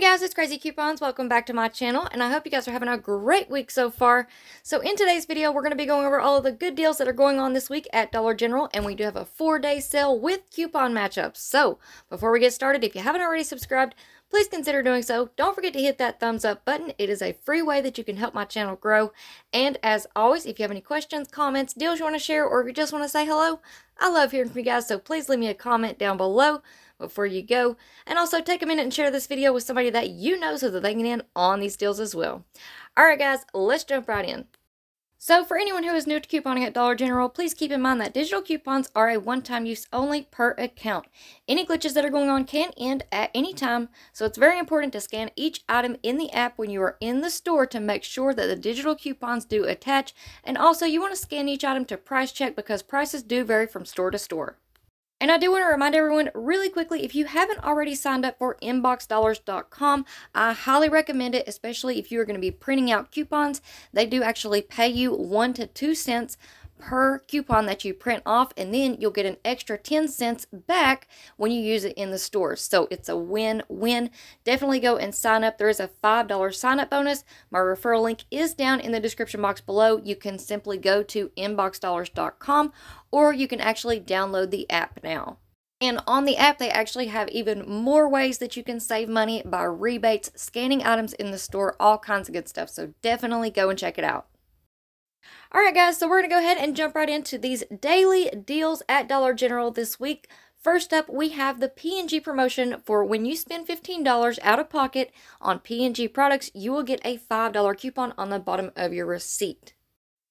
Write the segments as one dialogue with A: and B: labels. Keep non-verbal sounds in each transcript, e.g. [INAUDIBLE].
A: guys, it's Crazy Coupons. Welcome back to my channel, and I hope you guys are having a great week so far. So in today's video, we're going to be going over all of the good deals that are going on this week at Dollar General, and we do have a four-day sale with coupon matchups. So before we get started, if you haven't already subscribed, please consider doing so. Don't forget to hit that thumbs up button. It is a free way that you can help my channel grow. And as always, if you have any questions, comments, deals you want to share, or if you just want to say hello, I love hearing from you guys, so please leave me a comment down below before you go. And also take a minute and share this video with somebody that you know so that they can in on these deals as well. Alright guys, let's jump right in. So for anyone who is new to couponing at Dollar General, please keep in mind that digital coupons are a one-time use only per account. Any glitches that are going on can end at any time, so it's very important to scan each item in the app when you are in the store to make sure that the digital coupons do attach, and also you want to scan each item to price check because prices do vary from store to store. And I do want to remind everyone really quickly if you haven't already signed up for inboxdollars.com, I highly recommend it, especially if you are going to be printing out coupons. They do actually pay you one to two cents per coupon that you print off and then you'll get an extra 10 cents back when you use it in the store. So it's a win-win. Definitely go and sign up. There is a $5 sign up bonus. My referral link is down in the description box below. You can simply go to inboxdollars.com or you can actually download the app now. And on the app, they actually have even more ways that you can save money by rebates, scanning items in the store, all kinds of good stuff. So definitely go and check it out. All right, guys, so we're going to go ahead and jump right into these daily deals at Dollar General this week. First up, we have the P&G promotion for when you spend $15 out of pocket on P&G products, you will get a $5 coupon on the bottom of your receipt.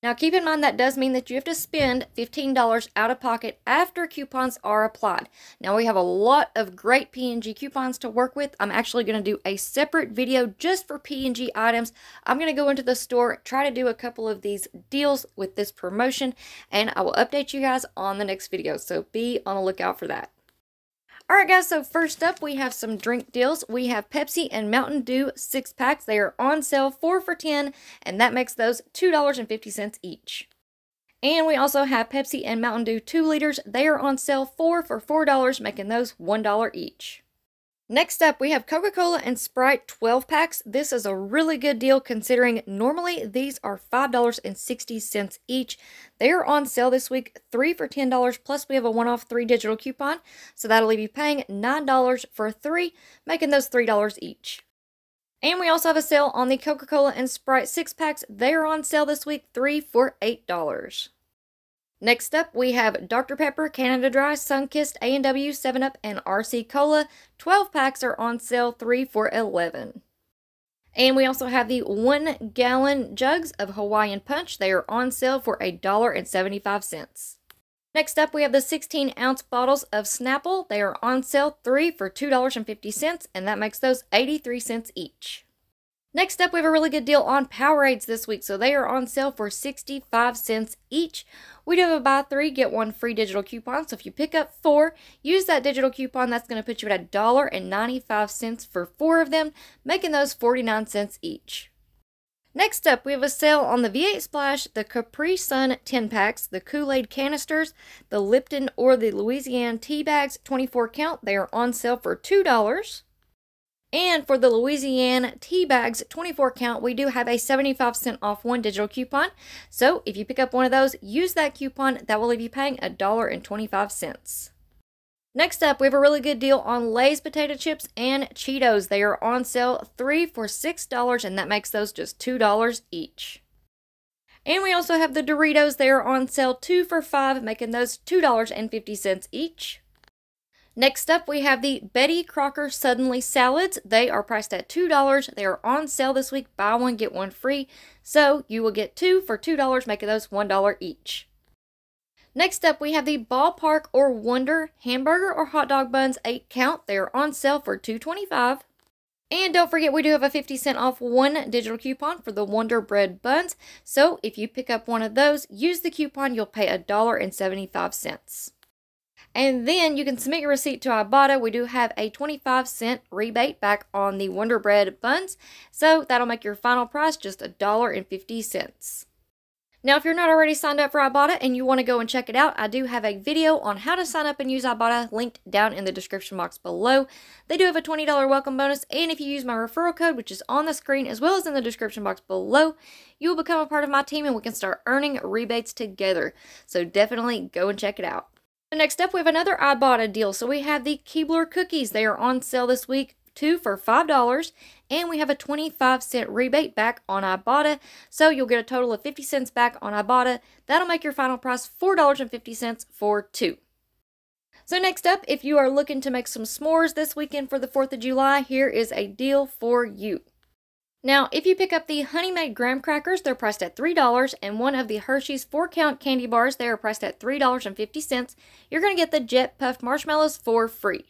A: Now keep in mind that does mean that you have to spend $15 out of pocket after coupons are applied. Now we have a lot of great PNG coupons to work with. I'm actually going to do a separate video just for PNG items. I'm going to go into the store, try to do a couple of these deals with this promotion, and I will update you guys on the next video. So be on the lookout for that. Alright guys, so first up we have some drink deals. We have Pepsi and Mountain Dew six packs. They are on sale 4 for 10 and that makes those $2.50 each. And we also have Pepsi and Mountain Dew 2 liters. They are on sale 4 for $4, making those $1 each. Next up, we have Coca-Cola and Sprite 12 packs. This is a really good deal considering normally these are $5.60 each. They are on sale this week, three for $10, plus we have a one-off three digital coupon. So that'll leave you paying $9 for three, making those $3 each. And we also have a sale on the Coca-Cola and Sprite six packs. They are on sale this week, three for $8. Next up, we have Dr. Pepper, Canada Dry, Sunkist, A&W, 7-Up, and RC Cola. 12 packs are on sale, 3 for 11. And we also have the one gallon jugs of Hawaiian Punch. They are on sale for $1.75. Next up, we have the 16 ounce bottles of Snapple. They are on sale, three for $2.50, and that makes those 83 cents each. Next up, we have a really good deal on Powerades this week, so they are on sale for 65 cents each. We do have a buy three, get one free digital coupon, so if you pick up four, use that digital coupon, that's going to put you at $1.95 for four of them, making those 49 cents each. Next up, we have a sale on the V8 Splash, the Capri Sun 10 packs, the Kool Aid canisters, the Lipton or the Louisiana tea bags 24 count. They are on sale for $2. And for the Louisiana Tea Bags 24 count, we do have a 75 cent off one digital coupon. So if you pick up one of those, use that coupon. That will leave you paying $1.25. Next up, we have a really good deal on Lay's potato chips and Cheetos. They are on sale three for $6, and that makes those just $2 each. And we also have the Doritos. They are on sale two for five, making those $2.50 each. Next up, we have the Betty Crocker Suddenly Salads. They are priced at $2. They are on sale this week. Buy one, get one free. So you will get two for $2, making those $1 each. Next up, we have the Ballpark or Wonder hamburger or hot dog buns 8 count. They are on sale for $2.25. And don't forget, we do have a 50 cent off one digital coupon for the Wonder Bread buns. So if you pick up one of those, use the coupon, you'll pay $1.75. And then you can submit your receipt to Ibotta. We do have a 25 cent rebate back on the Wonder Bread buns. So that'll make your final price just $1.50. Now, if you're not already signed up for Ibotta and you want to go and check it out, I do have a video on how to sign up and use Ibotta linked down in the description box below. They do have a $20 welcome bonus, and if you use my referral code, which is on the screen as well as in the description box below, you will become a part of my team and we can start earning rebates together. So definitely go and check it out. So next up, we have another Ibotta deal. So we have the Keebler cookies. They are on sale this week, two for $5, and we have a 25 cent rebate back on Ibotta. So you'll get a total of 50 cents back on Ibotta. That'll make your final price $4.50 for two. So next up, if you are looking to make some s'mores this weekend for the 4th of July, here is a deal for you. Now, if you pick up the Honey Made Graham Crackers, they're priced at $3, and one of the Hershey's 4-count candy bars, they are priced at $3.50. You're going to get the Jet Puffed Marshmallows for free.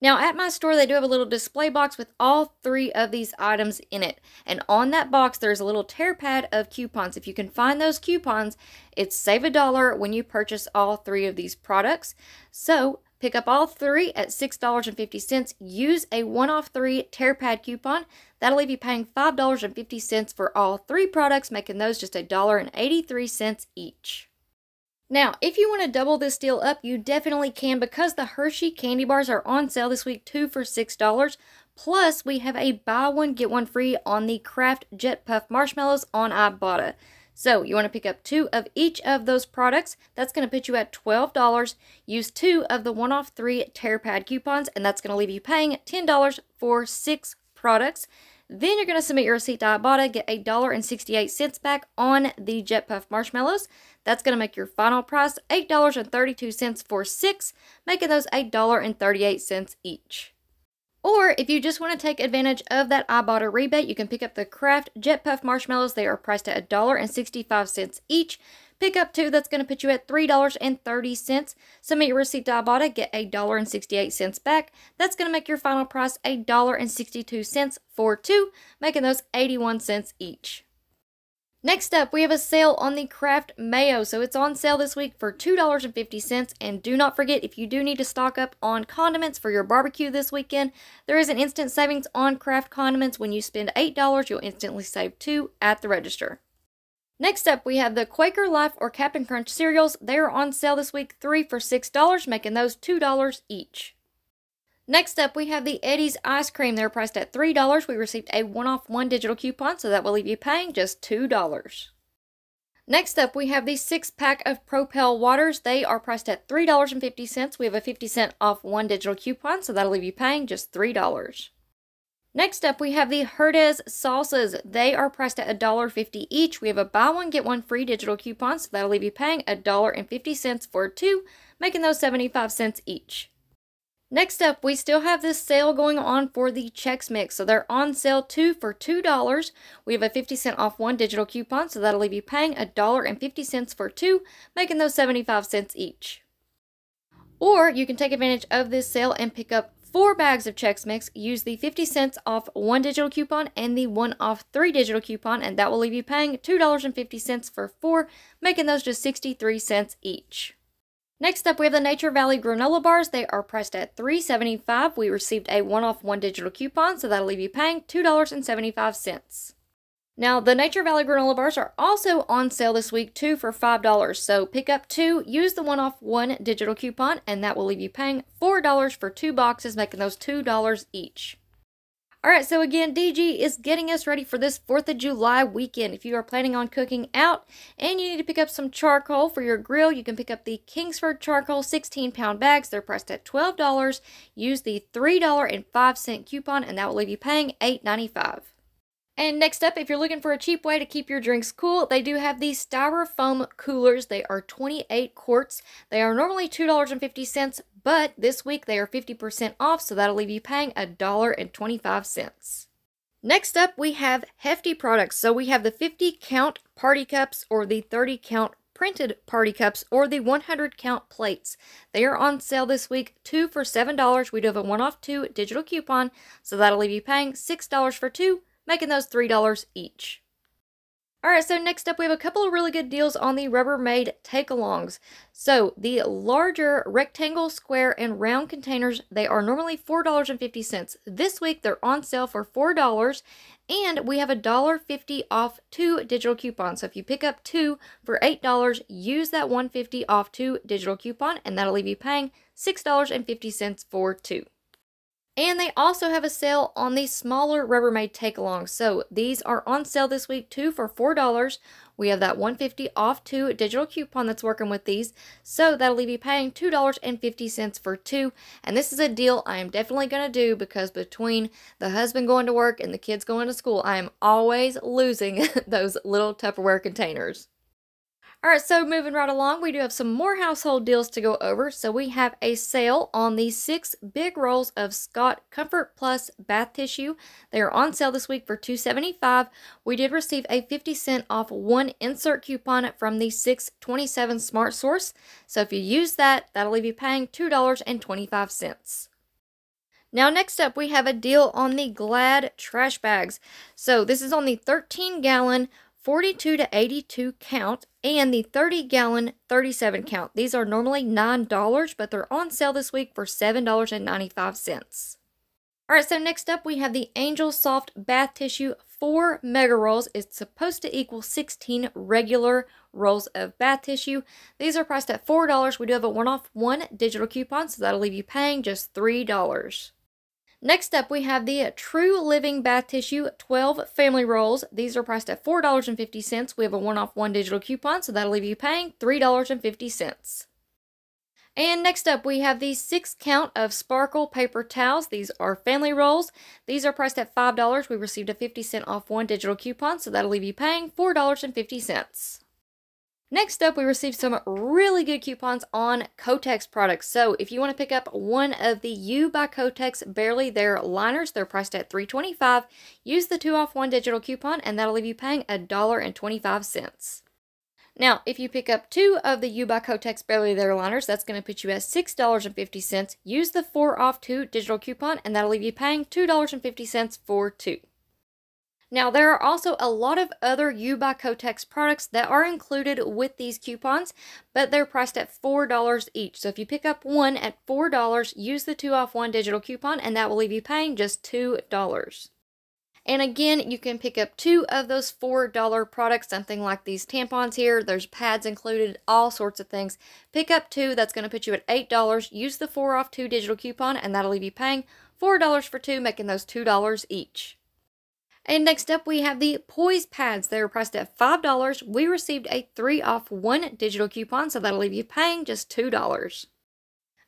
A: Now, at my store, they do have a little display box with all three of these items in it. And on that box, there's a little tear pad of coupons. If you can find those coupons, it's save a dollar when you purchase all three of these products. So Pick up all three at $6.50. Use a one-off three tear pad coupon. That'll leave you paying $5.50 for all three products, making those just $1.83 each. Now, if you want to double this deal up, you definitely can because the Hershey candy bars are on sale this week, two for $6. Plus, we have a buy one, get one free on the Kraft Jet Puff marshmallows on Ibotta. So you want to pick up two of each of those products. That's going to put you at $12. Use two of the one off three tear pad coupons, and that's going to leave you paying $10 for six products. Then you're going to submit your receipt to Ibotta, get $1.68 back on the Jet Puff marshmallows. That's going to make your final price $8.32 for six, making those $8.38 each. Or if you just want to take advantage of that Ibotta rebate, you can pick up the Kraft Jet Puff Marshmallows. They are priced at $1.65 each. Pick up two, that's going to put you at $3.30. Submit your receipt to Ibotta, get $1.68 back. That's going to make your final price $1.62 for two, making those 81 cents each. Next up, we have a sale on the Kraft Mayo. So it's on sale this week for $2.50. And do not forget, if you do need to stock up on condiments for your barbecue this weekend, there is an instant savings on Kraft condiments. When you spend $8, you'll instantly save 2 at the register. Next up, we have the Quaker Life or Cap'n Crunch cereals. They are on sale this week, 3 for $6, making those $2 each. Next up, we have the Eddie's Ice Cream. They're priced at $3. We received a one-off one digital coupon, so that will leave you paying just $2. Next up, we have the six pack of Propel Waters. They are priced at $3.50. We have a 50 cent off one digital coupon, so that'll leave you paying just $3. Next up, we have the Herdez Salsas. They are priced at $1.50 each. We have a buy one, get one free digital coupon, so that'll leave you paying $1.50 for two, making those 75 cents each. Next up, we still have this sale going on for the Chex Mix. So they're on sale two for $2. We have a 50 cent off one digital coupon, so that'll leave you paying $1.50 for two, making those 75 cents each. Or you can take advantage of this sale and pick up four bags of Chex Mix, use the 50 cents off one digital coupon and the one off three digital coupon, and that will leave you paying $2.50 for four, making those just 63 cents each. Next up, we have the Nature Valley granola bars. They are priced at $3.75. We received a one-off one digital coupon, so that'll leave you paying $2.75. Now, the Nature Valley granola bars are also on sale this week, two for $5. So pick up two, use the one-off one digital coupon, and that will leave you paying $4 for two boxes, making those $2 each. All right, so again, DG is getting us ready for this 4th of July weekend. If you are planning on cooking out and you need to pick up some charcoal for your grill, you can pick up the Kingsford charcoal 16-pound bags. They're priced at $12. Use the $3.05 coupon, and that will leave you paying $8.95. And next up, if you're looking for a cheap way to keep your drinks cool, they do have these styrofoam coolers. They are 28 quarts. They are normally $2.50 but this week they are 50% off, so that'll leave you paying $1.25. Next up, we have hefty products. So we have the 50 count party cups or the 30 count printed party cups or the 100 count plates. They are on sale this week, two for $7. We do have a one off two digital coupon, so that'll leave you paying $6 for two, making those $3 each. Alright, so next up we have a couple of really good deals on the Rubbermaid take-alongs. So, the larger rectangle, square, and round containers, they are normally $4.50. This week they're on sale for $4, and we have a $1.50 off two digital coupons. So if you pick up two for $8, use that $1.50 off two digital coupon, and that'll leave you paying $6.50 for two. And they also have a sale on the smaller Rubbermaid take alongs So these are on sale this week too for $4. We have that 150 off two digital coupon that's working with these. So that'll leave you paying $2.50 for two. And this is a deal I am definitely going to do because between the husband going to work and the kids going to school, I am always losing [LAUGHS] those little Tupperware containers. All right, so moving right along, we do have some more household deals to go over. So we have a sale on the six big rolls of Scott Comfort Plus bath tissue. They are on sale this week for $2.75. We did receive a 50 cent off one insert coupon from the 627 Smart Source. So if you use that, that'll leave you paying $2.25. Now, next up, we have a deal on the Glad trash bags. So, this is on the 13 gallon 42 to 82 count and the 30 gallon 37 count. These are normally $9, but they're on sale this week for $7.95. All right, so next up we have the Angel Soft Bath Tissue 4 Mega Rolls. It's supposed to equal 16 regular rolls of bath tissue. These are priced at $4. We do have a one-off one digital coupon, so that'll leave you paying just $3. Next up, we have the True Living Bath Tissue 12 Family Rolls. These are priced at $4.50. We have a one-off one digital coupon, so that'll leave you paying $3.50. And next up, we have the six count of sparkle paper towels. These are family rolls. These are priced at $5. We received a 50 cent off one digital coupon, so that'll leave you paying $4.50. Next up, we received some really good coupons on Kotex products. So if you want to pick up one of the U by Kotex Barely There liners, they're priced at $3.25. Use the two off one digital coupon and that'll leave you paying $1.25. Now, if you pick up two of the U by Kotex Barely There liners, that's going to put you at $6.50. Use the four off two digital coupon and that'll leave you paying $2.50 for two. Now, there are also a lot of other U Kotex products that are included with these coupons, but they're priced at $4 each. So if you pick up one at $4, use the two off one digital coupon, and that will leave you paying just $2. And again, you can pick up two of those $4 products, something like these tampons here. There's pads included, all sorts of things. Pick up two, that's going to put you at $8. Use the 4 off 2 digital coupon, and that'll leave you paying $4 for two, making those $2 each. And next up, we have the Poise Pads. They're priced at $5. We received a 3 off 1 digital coupon, so that'll leave you paying just $2.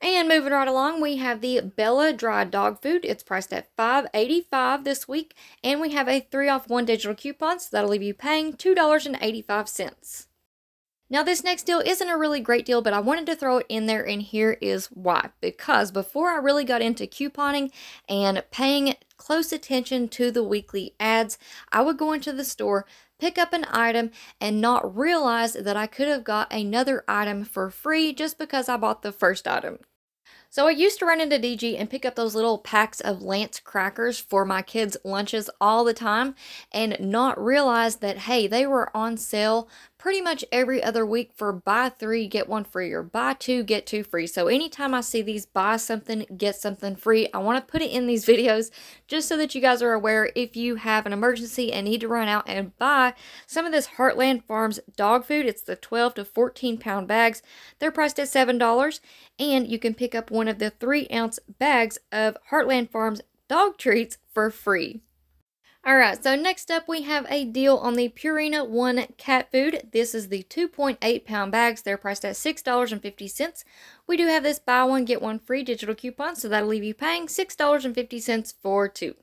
A: And moving right along, we have the Bella Dry Dog Food. It's priced at $5.85 this week, and we have a 3 off 1 digital coupon, so that'll leave you paying $2.85. Now this next deal isn't a really great deal, but I wanted to throw it in there and here is why. Because before I really got into couponing and paying close attention to the weekly ads, I would go into the store, pick up an item and not realize that I could have got another item for free just because I bought the first item. So I used to run into DG and pick up those little packs of Lance crackers for my kids' lunches all the time and not realize that, hey, they were on sale pretty much every other week for buy three, get one free, or buy two, get two free. So anytime I see these buy something, get something free, I want to put it in these [LAUGHS] videos just so that you guys are aware if you have an emergency and need to run out and buy some of this Heartland Farms dog food. It's the 12 to 14 pound bags. They're priced at $7 and you can pick up one of the three ounce bags of Heartland Farms dog treats for free. All right, so next up we have a deal on the Purina One cat food. This is the 2.8 pound bags. They're priced at $6.50. We do have this buy one, get one free digital coupon, so that'll leave you paying $6.50 for two.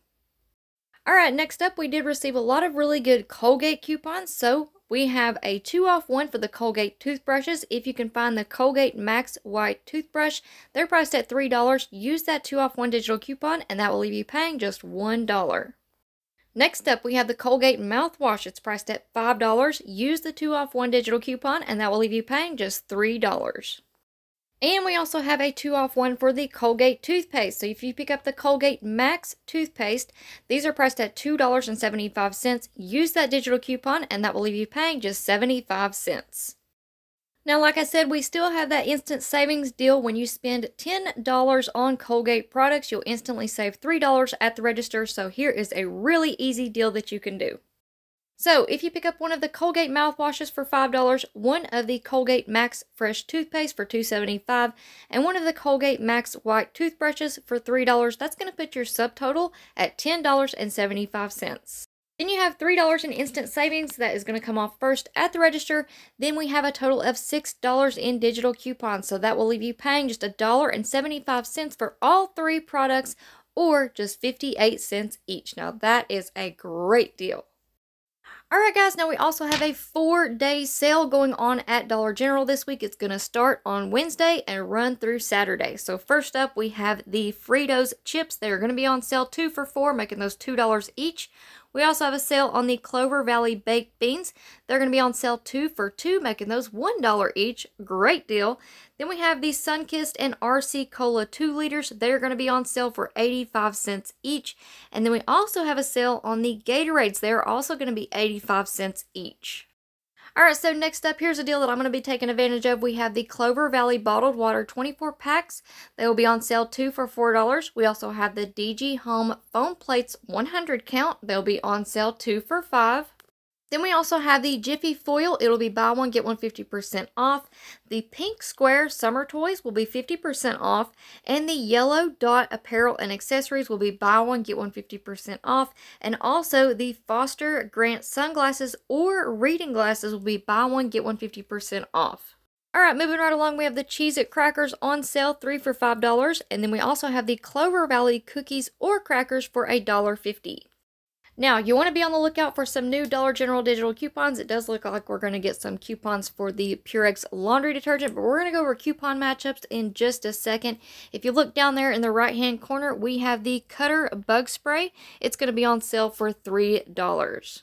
A: All right, next up we did receive a lot of really good Colgate coupons, so we have a two off one for the Colgate toothbrushes. If you can find the Colgate Max White toothbrush, they're priced at $3. Use that two off one digital coupon and that will leave you paying just $1. Next up, we have the Colgate mouthwash. It's priced at $5. Use the 2 off 1 digital coupon and that will leave you paying just $3. And we also have a 2 off 1 for the Colgate toothpaste. So if you pick up the Colgate Max toothpaste, these are priced at $2.75. Use that digital coupon and that will leave you paying just 75 cents. Now, like I said, we still have that instant savings deal. When you spend $10 on Colgate products, you'll instantly save $3 at the register. So here is a really easy deal that you can do. So if you pick up one of the Colgate mouthwashes for $5, one of the Colgate Max Fresh toothpaste for $2.75, and one of the Colgate Max White toothbrushes for $3, that's going to put your subtotal at $10.75. Then you have $3 in instant savings that is going to come off first at the register. Then we have a total of $6 in digital coupons. So that will leave you paying just $1.75 for all three products or just 58 cents each. Now that is a great deal. Alright guys, now we also have a four-day sale going on at Dollar General this week. It's going to start on Wednesday and run through Saturday. So first up, we have the Fritos chips. They're going to be on sale two for four, making those $2 each. We also have a sale on the Clover Valley baked beans. They're going to be on sale two for two, making those $1 each. Great deal. Then we have the SunKissed and RC Cola 2 liters. They're going to be on sale for 85 cents each. And then we also have a sale on the Gatorades. They're also going to be 85 cents each. All right, so next up, here's a deal that I'm going to be taking advantage of. We have the Clover Valley Bottled Water 24 packs. They will be on sale two for $4. We also have the DG Home Foam Plates 100 count. They'll be on sale two for 5 then we also have the Jiffy Foil. It'll be buy one, get one 50% off. The pink square summer toys will be 50% off. And the yellow dot apparel and accessories will be buy one, get one 50% off. And also the Foster Grant sunglasses or reading glasses will be buy one, get one 50% off. All right, moving right along, we have the Cheez It crackers on sale, three for $5. And then we also have the Clover Valley cookies or crackers for a dollar fifty. Now, you want to be on the lookout for some new Dollar General digital coupons. It does look like we're going to get some coupons for the Purex laundry detergent, but we're going to go over coupon matchups in just a second. If you look down there in the right-hand corner, we have the Cutter Bug Spray. It's going to be on sale for $3.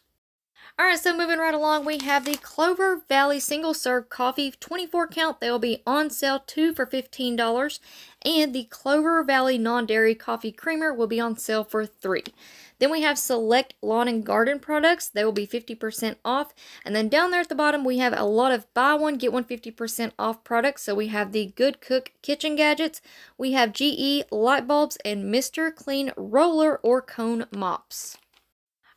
A: All right, so moving right along, we have the Clover Valley Single Serve Coffee 24 count. They'll be on sale two for $15. And the Clover Valley Non Dairy Coffee Creamer will be on sale for three. Then we have select lawn and garden products. They will be 50% off. And then down there at the bottom, we have a lot of buy one, get one 50% off products. So we have the Good Cook kitchen gadgets. We have GE light bulbs and Mr. Clean roller or cone mops.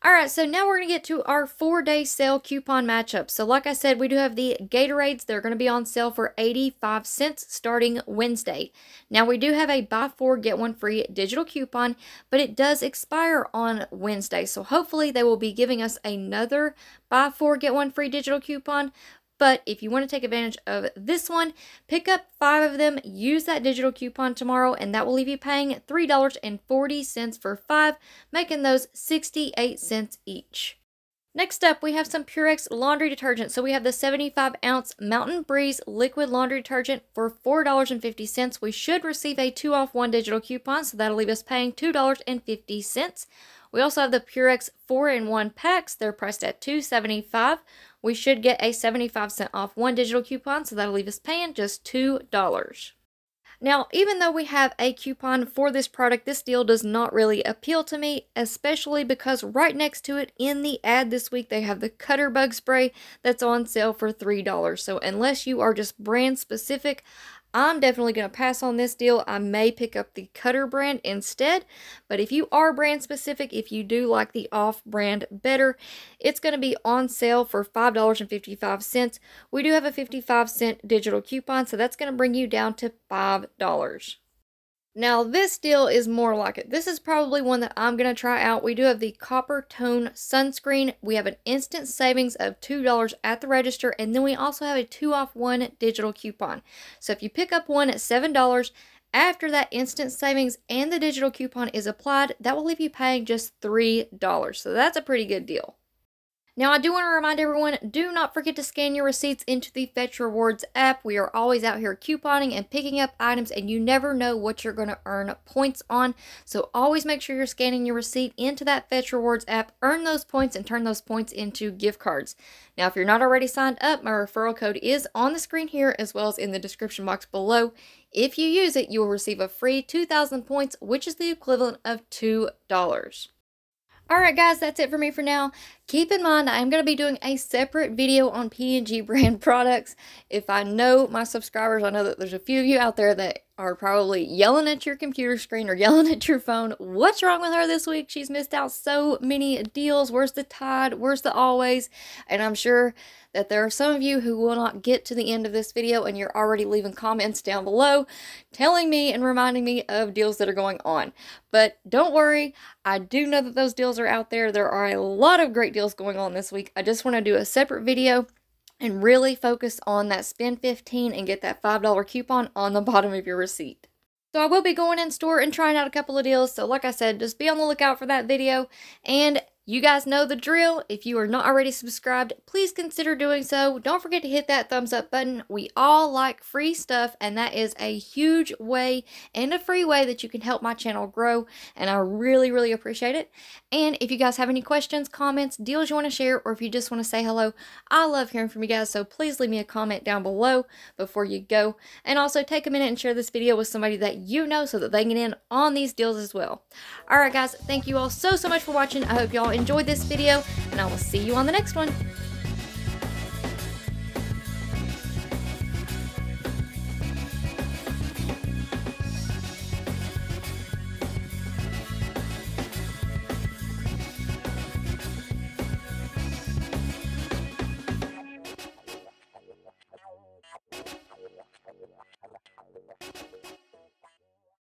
A: All right, so now we're going to get to our four day sale coupon matchup. So, like I said, we do have the Gatorades. They're going to be on sale for 85 cents starting Wednesday. Now, we do have a buy four, get one free digital coupon, but it does expire on Wednesday. So, hopefully, they will be giving us another buy four, get one free digital coupon but if you want to take advantage of this one, pick up five of them, use that digital coupon tomorrow, and that will leave you paying $3.40 for five, making those 68 cents each. Next up, we have some Purex laundry detergent. So we have the 75 ounce Mountain Breeze liquid laundry detergent for $4.50. We should receive a two off one digital coupon, so that'll leave us paying $2.50. We also have the Purex 4 in 1 packs. They're priced at $2.75 we should get a 75 cent off one digital coupon, so that'll leave us paying just $2. Now, even though we have a coupon for this product, this deal does not really appeal to me, especially because right next to it in the ad this week, they have the Cutter Bug Spray that's on sale for $3. So, unless you are just brand specific, I'm definitely going to pass on this deal. I may pick up the Cutter brand instead, but if you are brand specific, if you do like the off brand better, it's going to be on sale for $5.55. We do have a 55 cent digital coupon, so that's going to bring you down to $5. Now this deal is more like it. This is probably one that I'm going to try out. We do have the Copper Tone Sunscreen. We have an instant savings of $2 at the register and then we also have a 2 off 1 digital coupon. So if you pick up one at $7, after that instant savings and the digital coupon is applied, that will leave you paying just $3. So that's a pretty good deal. Now, I do want to remind everyone, do not forget to scan your receipts into the Fetch Rewards app. We are always out here couponing and picking up items, and you never know what you're going to earn points on. So always make sure you're scanning your receipt into that Fetch Rewards app, earn those points, and turn those points into gift cards. Now, if you're not already signed up, my referral code is on the screen here as well as in the description box below. If you use it, you will receive a free 2,000 points, which is the equivalent of $2. Alright guys, that's it for me for now. Keep in mind, I'm going to be doing a separate video on P&G brand [LAUGHS] products. If I know my subscribers, I know that there's a few of you out there that are probably yelling at your computer screen or yelling at your phone. What's wrong with her this week? She's missed out so many deals. Where's the tide? Where's the always? And I'm sure that there are some of you who will not get to the end of this video and you're already leaving comments down below telling me and reminding me of deals that are going on. But don't worry, I do know that those deals are out there. There are a lot of great deals going on this week. I just want to do a separate video and really focus on that spend 15 and get that $5 coupon on the [LAUGHS] bottom of your receipt. So I will be going in store and trying out a couple of deals. So like I said, just be on the lookout for that video. And you guys know the drill. If you are not already subscribed, please consider doing so. Don't forget to hit that thumbs up button. We all like free stuff, and that is a huge way and a free way that you can help my channel grow, and I really, really appreciate it. And if you guys have any questions, comments, deals you want to share, or if you just want to say hello, I love hearing from you guys, so please leave me a comment down below before you go. And also take a minute and share this video with somebody that you know so that they can in on these deals as well. Alright guys, thank you all so, so much for watching. I hope y'all enjoyed this video, and I will see you on the next one.